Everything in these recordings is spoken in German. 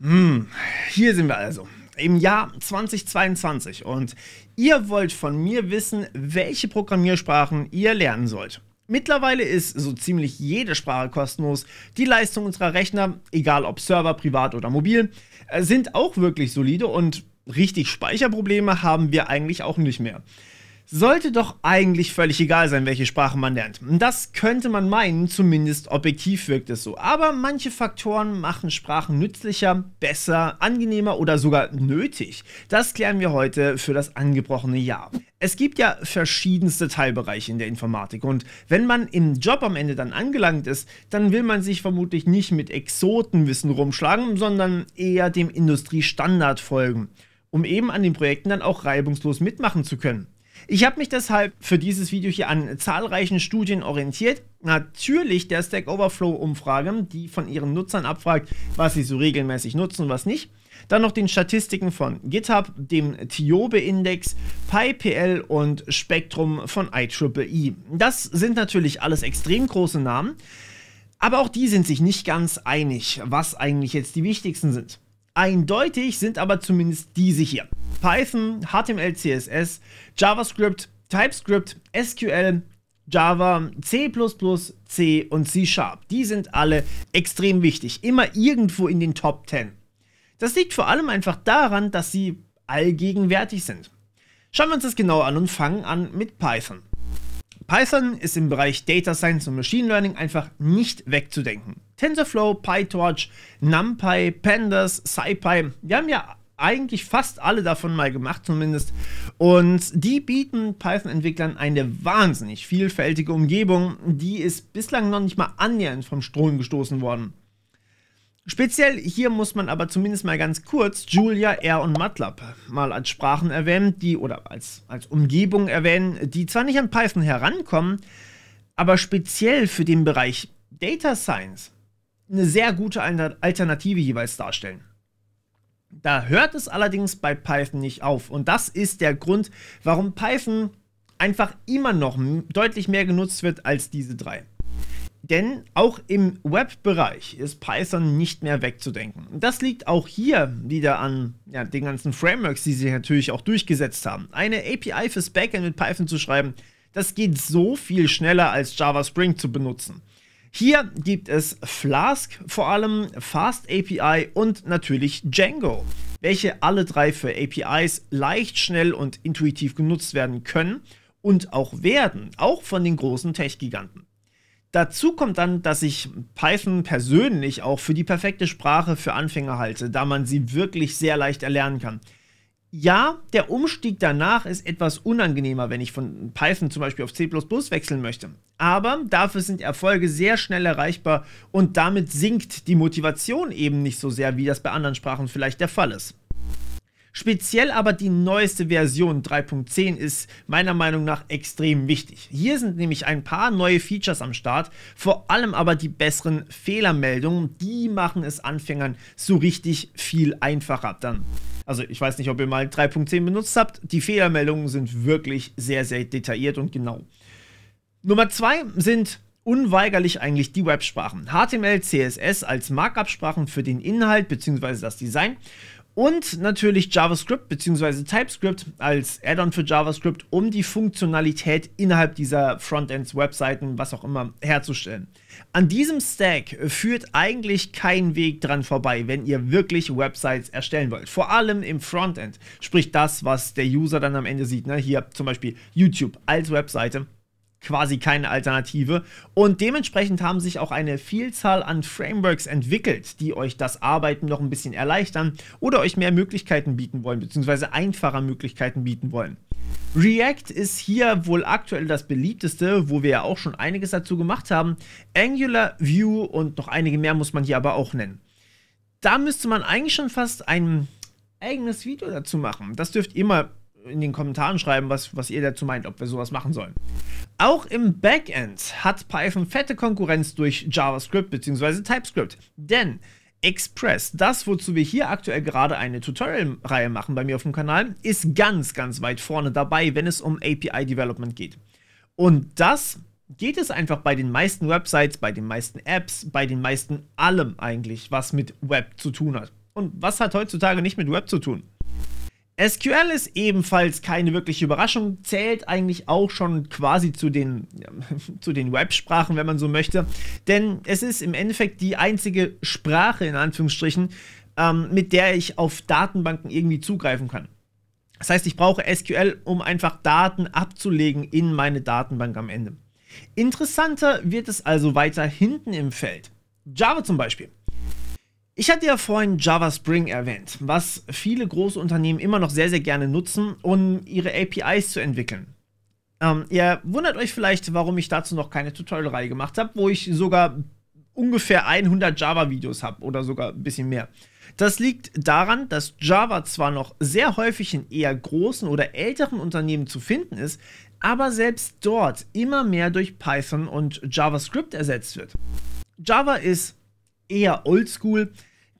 Hm, hier sind wir also im Jahr 2022 und ihr wollt von mir wissen, welche Programmiersprachen ihr lernen sollt. Mittlerweile ist so ziemlich jede Sprache kostenlos. Die Leistung unserer Rechner, egal ob Server, privat oder mobil, äh, sind auch wirklich solide und richtig Speicherprobleme haben wir eigentlich auch nicht mehr sollte doch eigentlich völlig egal sein, welche Sprache man lernt. Das könnte man meinen, zumindest objektiv wirkt es so. Aber manche Faktoren machen Sprachen nützlicher, besser, angenehmer oder sogar nötig. Das klären wir heute für das angebrochene Jahr. Es gibt ja verschiedenste Teilbereiche in der Informatik und wenn man im Job am Ende dann angelangt ist, dann will man sich vermutlich nicht mit Exotenwissen rumschlagen, sondern eher dem Industriestandard folgen um eben an den Projekten dann auch reibungslos mitmachen zu können. Ich habe mich deshalb für dieses Video hier an zahlreichen Studien orientiert. Natürlich der Stack Overflow-Umfrage, die von ihren Nutzern abfragt, was sie so regelmäßig nutzen, und was nicht. Dann noch den Statistiken von GitHub, dem Tiobe-Index, PyPL und Spektrum von IEEE. E. Das sind natürlich alles extrem große Namen, aber auch die sind sich nicht ganz einig, was eigentlich jetzt die wichtigsten sind eindeutig sind aber zumindest diese hier. Python, HTML, CSS, JavaScript, TypeScript, SQL, Java, C++, C und C Sharp. Die sind alle extrem wichtig, immer irgendwo in den Top 10. Das liegt vor allem einfach daran, dass sie allgegenwärtig sind. Schauen wir uns das genau an und fangen an mit Python. Python ist im Bereich Data Science und Machine Learning einfach nicht wegzudenken. TensorFlow, PyTorch, NumPy, Pandas, SciPy. Wir haben ja eigentlich fast alle davon mal gemacht zumindest. Und die bieten Python-Entwicklern eine wahnsinnig vielfältige Umgebung, die ist bislang noch nicht mal annähernd vom Strom gestoßen worden. Speziell hier muss man aber zumindest mal ganz kurz Julia, R und MATLAB mal als Sprachen erwähnen, die oder als, als Umgebung erwähnen, die zwar nicht an Python herankommen, aber speziell für den Bereich Data Science eine sehr gute Alternative jeweils darstellen. Da hört es allerdings bei Python nicht auf. Und das ist der Grund, warum Python einfach immer noch deutlich mehr genutzt wird als diese drei. Denn auch im Webbereich ist Python nicht mehr wegzudenken. Das liegt auch hier wieder an ja, den ganzen Frameworks, die sie natürlich auch durchgesetzt haben. Eine API fürs Backend mit Python zu schreiben, das geht so viel schneller als Java Spring zu benutzen. Hier gibt es Flask vor allem, Fast API und natürlich Django, welche alle drei für APIs leicht, schnell und intuitiv genutzt werden können und auch werden, auch von den großen Tech-Giganten. Dazu kommt dann, dass ich Python persönlich auch für die perfekte Sprache für Anfänger halte, da man sie wirklich sehr leicht erlernen kann ja, der Umstieg danach ist etwas unangenehmer, wenn ich von Python zum Beispiel auf C wechseln möchte. Aber dafür sind Erfolge sehr schnell erreichbar und damit sinkt die Motivation eben nicht so sehr, wie das bei anderen Sprachen vielleicht der Fall ist. Speziell aber die neueste Version 3.10 ist meiner Meinung nach extrem wichtig. Hier sind nämlich ein paar neue Features am Start, vor allem aber die besseren Fehlermeldungen, die machen es Anfängern so richtig viel einfacher dann. Also ich weiß nicht, ob ihr mal 3.10 benutzt habt. Die Fehlermeldungen sind wirklich sehr, sehr detailliert und genau. Nummer zwei sind unweigerlich eigentlich die Websprachen. HTML, CSS als Markup-Sprachen für den Inhalt bzw. das Design und natürlich JavaScript bzw. TypeScript als Add-on für JavaScript, um die Funktionalität innerhalb dieser Frontends, Webseiten, was auch immer, herzustellen. An diesem Stack führt eigentlich kein Weg dran vorbei, wenn ihr wirklich Websites erstellen wollt. Vor allem im Frontend, sprich das, was der User dann am Ende sieht. Ne? Hier zum Beispiel YouTube als Webseite quasi keine Alternative. Und dementsprechend haben sich auch eine Vielzahl an Frameworks entwickelt, die euch das Arbeiten noch ein bisschen erleichtern oder euch mehr Möglichkeiten bieten wollen, beziehungsweise einfacher Möglichkeiten bieten wollen. React ist hier wohl aktuell das beliebteste, wo wir ja auch schon einiges dazu gemacht haben. Angular, Vue und noch einige mehr muss man hier aber auch nennen. Da müsste man eigentlich schon fast ein eigenes Video dazu machen. Das dürft ihr mal in den Kommentaren schreiben, was, was ihr dazu meint, ob wir sowas machen sollen. Auch im Backend hat Python fette Konkurrenz durch JavaScript bzw. TypeScript. Denn Express, das wozu wir hier aktuell gerade eine Tutorial-Reihe machen bei mir auf dem Kanal, ist ganz, ganz weit vorne dabei, wenn es um API-Development geht. Und das geht es einfach bei den meisten Websites, bei den meisten Apps, bei den meisten allem eigentlich, was mit Web zu tun hat. Und was hat heutzutage nicht mit Web zu tun? SQL ist ebenfalls keine wirkliche Überraschung, zählt eigentlich auch schon quasi zu den, zu den Websprachen, wenn man so möchte. Denn es ist im Endeffekt die einzige Sprache, in Anführungsstrichen, ähm, mit der ich auf Datenbanken irgendwie zugreifen kann. Das heißt, ich brauche SQL, um einfach Daten abzulegen in meine Datenbank am Ende. Interessanter wird es also weiter hinten im Feld. Java zum Beispiel. Ich hatte ja vorhin Java Spring erwähnt, was viele große Unternehmen immer noch sehr, sehr gerne nutzen, um ihre APIs zu entwickeln. Ähm, ihr wundert euch vielleicht, warum ich dazu noch keine Tutorial-Reihe gemacht habe, wo ich sogar ungefähr 100 Java-Videos habe oder sogar ein bisschen mehr. Das liegt daran, dass Java zwar noch sehr häufig in eher großen oder älteren Unternehmen zu finden ist, aber selbst dort immer mehr durch Python und JavaScript ersetzt wird. Java ist eher oldschool,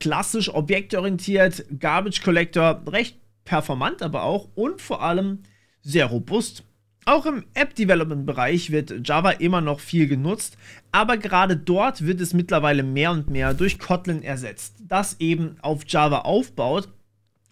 klassisch objektorientiert, Garbage Collector, recht performant aber auch und vor allem sehr robust. Auch im App-Development-Bereich wird Java immer noch viel genutzt, aber gerade dort wird es mittlerweile mehr und mehr durch Kotlin ersetzt, das eben auf Java aufbaut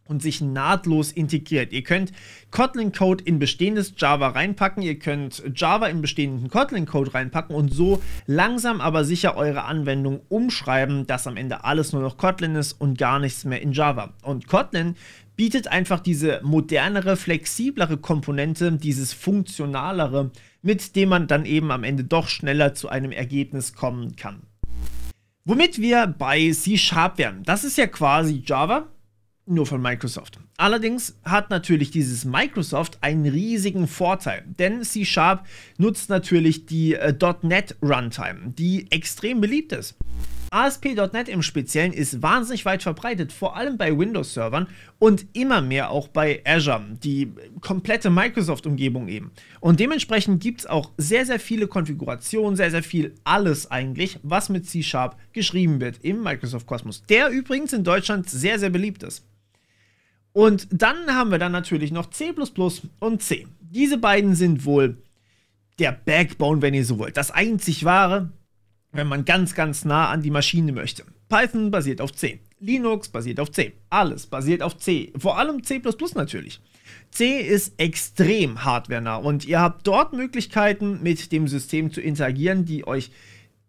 und sich nahtlos integriert. Ihr könnt Kotlin Code in bestehendes Java reinpacken, ihr könnt Java in bestehenden Kotlin Code reinpacken und so langsam aber sicher eure Anwendung umschreiben, dass am Ende alles nur noch Kotlin ist und gar nichts mehr in Java. Und Kotlin bietet einfach diese modernere, flexiblere Komponente, dieses funktionalere, mit dem man dann eben am Ende doch schneller zu einem Ergebnis kommen kann. Womit wir bei C-Sharp wären. Das ist ja quasi Java, nur von Microsoft. Allerdings hat natürlich dieses Microsoft einen riesigen Vorteil, denn C Sharp nutzt natürlich die äh, .NET Runtime, die extrem beliebt ist. ASP.NET im Speziellen ist wahnsinnig weit verbreitet, vor allem bei Windows-Servern und immer mehr auch bei Azure, die komplette Microsoft-Umgebung eben. Und dementsprechend gibt es auch sehr, sehr viele Konfigurationen, sehr, sehr viel alles eigentlich, was mit C-Sharp geschrieben wird im Microsoft-Kosmos, der übrigens in Deutschland sehr, sehr beliebt ist. Und dann haben wir dann natürlich noch C und C. Diese beiden sind wohl der Backbone, wenn ihr so wollt. Das einzig wahre, wenn man ganz, ganz nah an die Maschine möchte. Python basiert auf C. Linux basiert auf C. Alles basiert auf C. Vor allem C natürlich. C ist extrem hardwarenah und ihr habt dort Möglichkeiten, mit dem System zu interagieren, die euch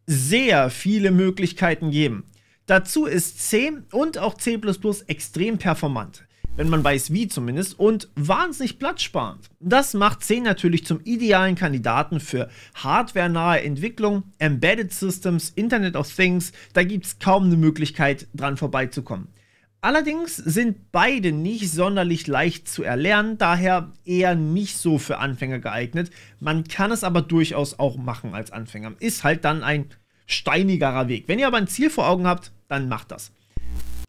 sehr viele Möglichkeiten geben. Dazu ist C und auch C extrem performant wenn man weiß wie zumindest, und wahnsinnig platzsparend. Das macht 10 natürlich zum idealen Kandidaten für hardwarenahe Entwicklung, Embedded Systems, Internet of Things, da gibt es kaum eine Möglichkeit dran vorbeizukommen. Allerdings sind beide nicht sonderlich leicht zu erlernen, daher eher nicht so für Anfänger geeignet. Man kann es aber durchaus auch machen als Anfänger. Ist halt dann ein steinigerer Weg. Wenn ihr aber ein Ziel vor Augen habt, dann macht das.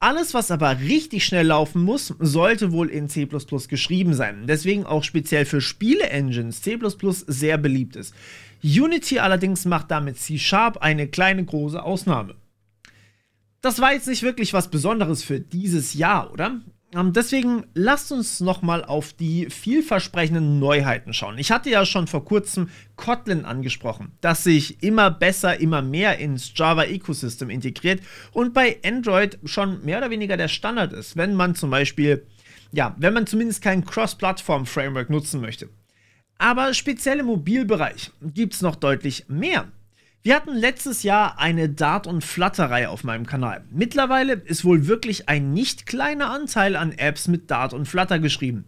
Alles, was aber richtig schnell laufen muss, sollte wohl in C++ geschrieben sein. Deswegen auch speziell für Spiele-Engines C++ sehr beliebt ist. Unity allerdings macht damit C-Sharp eine kleine große Ausnahme. Das war jetzt nicht wirklich was Besonderes für dieses Jahr, oder? Ähm, deswegen lasst uns nochmal auf die vielversprechenden Neuheiten schauen. Ich hatte ja schon vor kurzem Kotlin angesprochen, das sich immer besser, immer mehr ins Java-Ecosystem integriert und bei Android schon mehr oder weniger der Standard ist, wenn man zum Beispiel, ja, wenn man zumindest kein Cross-Plattform-Framework nutzen möchte. Aber speziell im Mobilbereich gibt es noch deutlich mehr. Wir hatten letztes Jahr eine Dart- und Flutter-Reihe auf meinem Kanal. Mittlerweile ist wohl wirklich ein nicht kleiner Anteil an Apps mit Dart und Flutter geschrieben.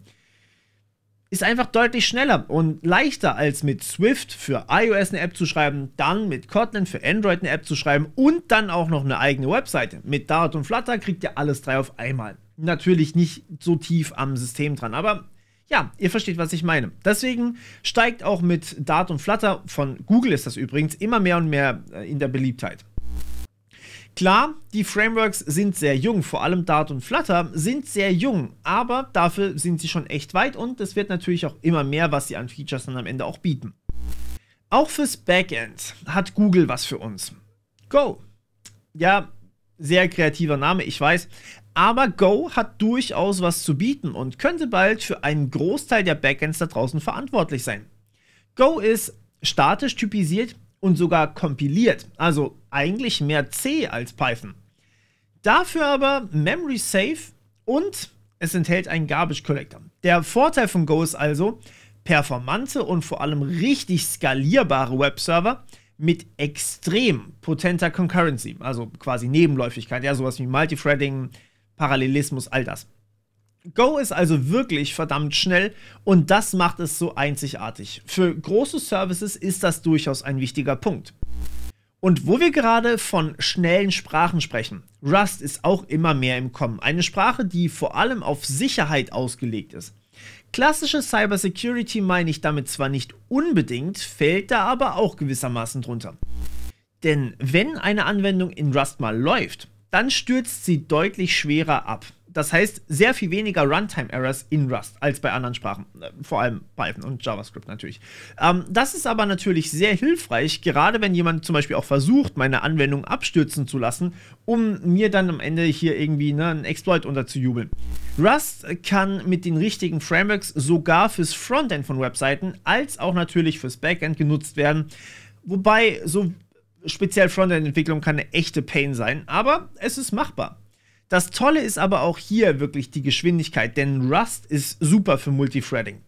Ist einfach deutlich schneller und leichter als mit Swift für iOS eine App zu schreiben, dann mit Kotlin für Android eine App zu schreiben und dann auch noch eine eigene Webseite. Mit Dart und Flutter kriegt ihr alles drei auf einmal. Natürlich nicht so tief am System dran, aber ja, ihr versteht, was ich meine. Deswegen steigt auch mit Dart und Flutter, von Google ist das übrigens, immer mehr und mehr äh, in der Beliebtheit. Klar, die Frameworks sind sehr jung, vor allem Dart und Flutter sind sehr jung, aber dafür sind sie schon echt weit und es wird natürlich auch immer mehr, was sie an Features dann am Ende auch bieten. Auch fürs Backend hat Google was für uns. Go! Ja, sehr kreativer Name, ich weiß, aber Go hat durchaus was zu bieten und könnte bald für einen Großteil der Backends da draußen verantwortlich sein. Go ist statisch typisiert und sogar kompiliert, also eigentlich mehr C als Python. Dafür aber Memory Safe und es enthält einen Garbage Collector. Der Vorteil von Go ist also, performante und vor allem richtig skalierbare Webserver mit extrem potenter Concurrency, also quasi Nebenläufigkeit, ja, sowas wie Multithreading, Parallelismus, all das. Go ist also wirklich verdammt schnell und das macht es so einzigartig. Für große Services ist das durchaus ein wichtiger Punkt. Und wo wir gerade von schnellen Sprachen sprechen, Rust ist auch immer mehr im Kommen. Eine Sprache, die vor allem auf Sicherheit ausgelegt ist. Klassische Cybersecurity meine ich damit zwar nicht unbedingt, fällt da aber auch gewissermaßen drunter. Denn wenn eine Anwendung in Rust mal läuft, dann stürzt sie deutlich schwerer ab. Das heißt, sehr viel weniger Runtime-Errors in Rust als bei anderen Sprachen, äh, vor allem Python und JavaScript natürlich. Ähm, das ist aber natürlich sehr hilfreich, gerade wenn jemand zum Beispiel auch versucht, meine Anwendung abstürzen zu lassen, um mir dann am Ende hier irgendwie ne, einen Exploit unterzujubeln. Rust kann mit den richtigen Frameworks sogar fürs Frontend von Webseiten als auch natürlich fürs Backend genutzt werden. Wobei so speziell Frontend-Entwicklung kann eine echte Pain sein, aber es ist machbar. Das Tolle ist aber auch hier wirklich die Geschwindigkeit, denn Rust ist super für Multithreading.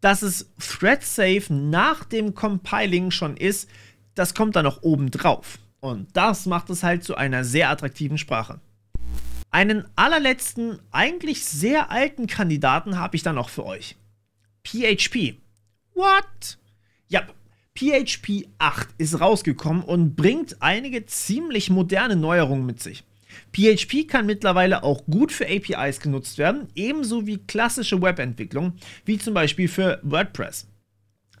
Dass es thread-safe nach dem Compiling schon ist, das kommt dann noch oben drauf. Und das macht es halt zu einer sehr attraktiven Sprache. Einen allerletzten, eigentlich sehr alten Kandidaten habe ich dann noch für euch. PHP. What? Ja, PHP 8 ist rausgekommen und bringt einige ziemlich moderne Neuerungen mit sich. PHP kann mittlerweile auch gut für APIs genutzt werden, ebenso wie klassische Webentwicklung, wie zum Beispiel für WordPress.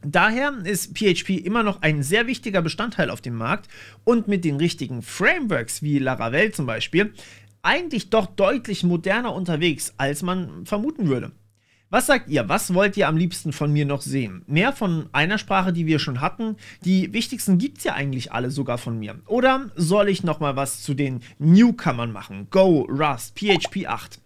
Daher ist PHP immer noch ein sehr wichtiger Bestandteil auf dem Markt und mit den richtigen Frameworks wie Laravel zum Beispiel eigentlich doch deutlich moderner unterwegs, als man vermuten würde. Was sagt ihr? Was wollt ihr am liebsten von mir noch sehen? Mehr von einer Sprache, die wir schon hatten? Die wichtigsten gibt es ja eigentlich alle sogar von mir. Oder soll ich nochmal was zu den Newcomern machen? Go, Rust, PHP 8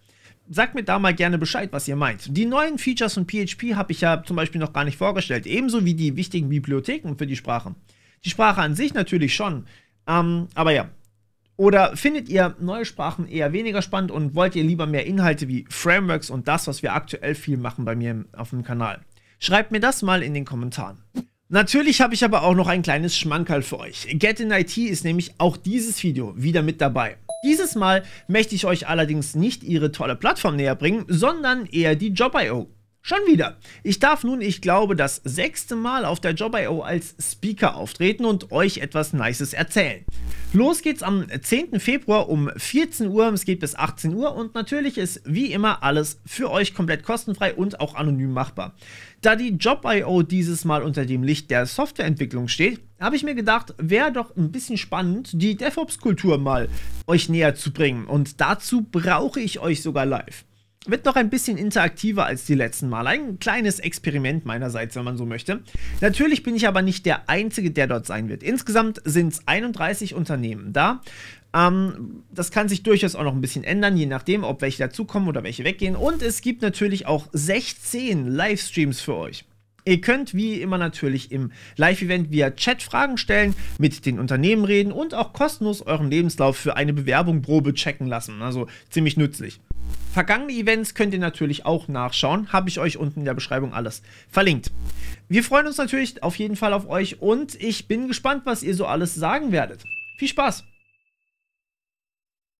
sagt mir da mal gerne Bescheid, was ihr meint. Die neuen Features von PHP habe ich ja zum Beispiel noch gar nicht vorgestellt, ebenso wie die wichtigen Bibliotheken für die Sprache. Die Sprache an sich natürlich schon. Ähm, aber ja, oder findet ihr neue Sprachen eher weniger spannend und wollt ihr lieber mehr Inhalte wie Frameworks und das, was wir aktuell viel machen bei mir auf dem Kanal? Schreibt mir das mal in den Kommentaren. Natürlich habe ich aber auch noch ein kleines Schmankerl für euch. Get in IT ist nämlich auch dieses Video wieder mit dabei. Dieses Mal möchte ich euch allerdings nicht ihre tolle Plattform näher bringen, sondern eher die Job.io. Schon wieder. Ich darf nun, ich glaube, das sechste Mal auf der Job.io als Speaker auftreten und euch etwas Nices erzählen. Los geht's am 10. Februar um 14 Uhr, es geht bis 18 Uhr und natürlich ist wie immer alles für euch komplett kostenfrei und auch anonym machbar. Da die Job.io dieses Mal unter dem Licht der Softwareentwicklung steht, habe ich mir gedacht, wäre doch ein bisschen spannend, die DevOps-Kultur mal euch näher zu bringen und dazu brauche ich euch sogar live wird noch ein bisschen interaktiver als die letzten Mal. Ein kleines Experiment meinerseits, wenn man so möchte. Natürlich bin ich aber nicht der Einzige, der dort sein wird. Insgesamt sind es 31 Unternehmen da. Ähm, das kann sich durchaus auch noch ein bisschen ändern, je nachdem, ob welche dazukommen oder welche weggehen. Und es gibt natürlich auch 16 Livestreams für euch. Ihr könnt wie immer natürlich im Live-Event via Chat Fragen stellen, mit den Unternehmen reden und auch kostenlos euren Lebenslauf für eine Bewerbungprobe checken lassen. Also ziemlich nützlich. Vergangene Events könnt ihr natürlich auch nachschauen, habe ich euch unten in der Beschreibung alles verlinkt. Wir freuen uns natürlich auf jeden Fall auf euch und ich bin gespannt, was ihr so alles sagen werdet. Viel Spaß!